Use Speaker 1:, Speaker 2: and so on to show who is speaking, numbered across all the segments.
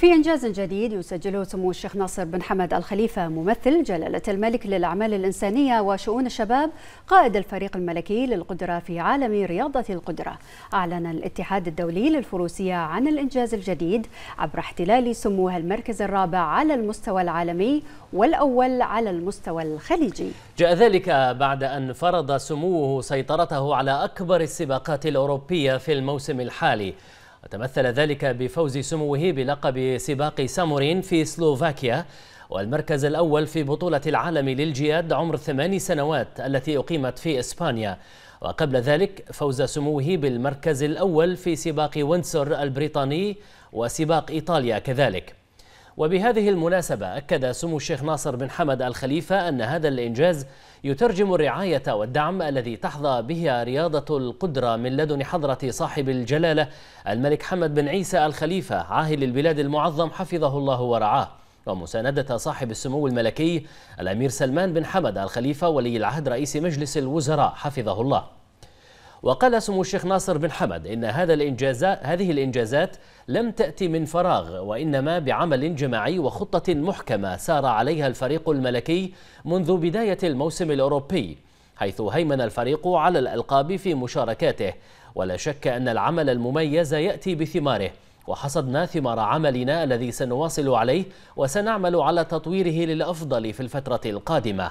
Speaker 1: في إنجاز جديد يسجله سمو الشيخ ناصر بن حمد الخليفة ممثل جلالة الملك للأعمال الإنسانية وشؤون الشباب قائد الفريق الملكي للقدرة في عالم رياضة القدرة أعلن الاتحاد الدولي للفروسية عن الإنجاز الجديد عبر احتلال سموها المركز الرابع على المستوى العالمي والأول على المستوى الخليجي
Speaker 2: جاء ذلك بعد أن فرض سموه سيطرته على أكبر السباقات الأوروبية في الموسم الحالي وتمثل ذلك بفوز سموه بلقب سباق سامورين في سلوفاكيا والمركز الأول في بطولة العالم للجياد عمر ثماني سنوات التي أقيمت في إسبانيا وقبل ذلك فوز سموه بالمركز الأول في سباق وينسر البريطاني وسباق إيطاليا كذلك وبهذه المناسبة أكد سمو الشيخ ناصر بن حمد الخليفة أن هذا الإنجاز يترجم الرعاية والدعم الذي تحظى به رياضة القدرة من لدن حضرة صاحب الجلالة الملك حمد بن عيسى الخليفة عاهل البلاد المعظم حفظه الله ورعاه ومساندة صاحب السمو الملكي الأمير سلمان بن حمد الخليفة ولي العهد رئيس مجلس الوزراء حفظه الله وقال سمو الشيخ ناصر بن حمد إن هذا الإنجاز هذه الإنجازات لم تأتي من فراغ وإنما بعمل جماعي وخطة محكمة سار عليها الفريق الملكي منذ بداية الموسم الأوروبي حيث هيمن الفريق على الألقاب في مشاركاته ولا شك أن العمل المميز يأتي بثماره وحصدنا ثمار عملنا الذي سنواصل عليه وسنعمل على تطويره للأفضل في الفترة القادمة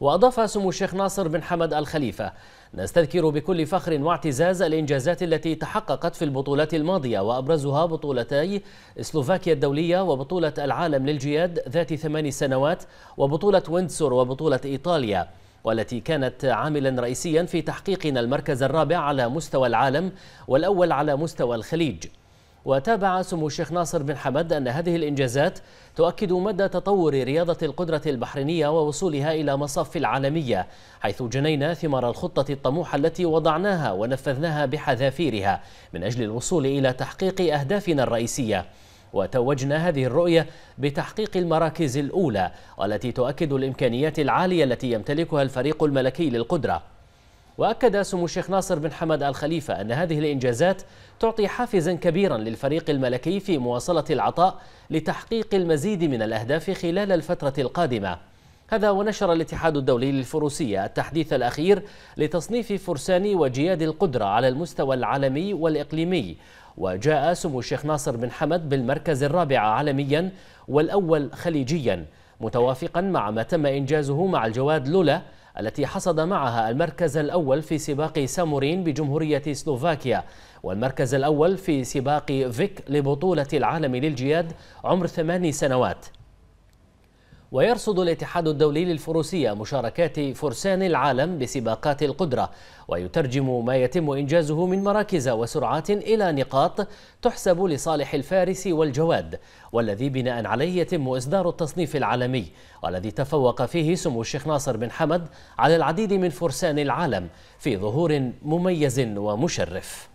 Speaker 2: وأضاف سمو الشيخ ناصر بن حمد الخليفة نستذكر بكل فخر واعتزاز الإنجازات التي تحققت في البطولات الماضية وأبرزها بطولتي سلوفاكيا الدولية وبطولة العالم للجياد ذات ثمان سنوات وبطولة ويندسور وبطولة إيطاليا والتي كانت عاملا رئيسيا في تحقيقنا المركز الرابع على مستوى العالم والأول على مستوى الخليج وتابع سمو الشيخ ناصر بن حمد أن هذه الإنجازات تؤكد مدى تطور رياضة القدرة البحرينية ووصولها إلى مصاف العالمية حيث جنينا ثمار الخطة الطموحة التي وضعناها ونفذناها بحذافيرها من أجل الوصول إلى تحقيق أهدافنا الرئيسية وتوجنا هذه الرؤية بتحقيق المراكز الأولى والتي تؤكد الإمكانيات العالية التي يمتلكها الفريق الملكي للقدرة وأكد سمو الشيخ ناصر بن حمد الخليفة أن هذه الإنجازات تعطي حافزا كبيرا للفريق الملكي في مواصلة العطاء لتحقيق المزيد من الأهداف خلال الفترة القادمة هذا ونشر الاتحاد الدولي للفروسية التحديث الأخير لتصنيف فرسان وجياد القدرة على المستوى العالمي والإقليمي وجاء سمو الشيخ ناصر بن حمد بالمركز الرابع عالميا والأول خليجيا متوافقا مع ما تم إنجازه مع الجواد لولا التي حصد معها المركز الأول في سباق سامورين بجمهورية سلوفاكيا والمركز الأول في سباق فيك لبطولة العالم للجياد عمر ثماني سنوات ويرصد الاتحاد الدولي للفروسية مشاركات فرسان العالم بسباقات القدرة ويترجم ما يتم إنجازه من مراكز وسرعات إلى نقاط تحسب لصالح الفارس والجواد والذي بناء عليه يتم إصدار التصنيف العالمي والذي تفوق فيه سمو الشيخ ناصر بن حمد على العديد من فرسان العالم في ظهور مميز ومشرف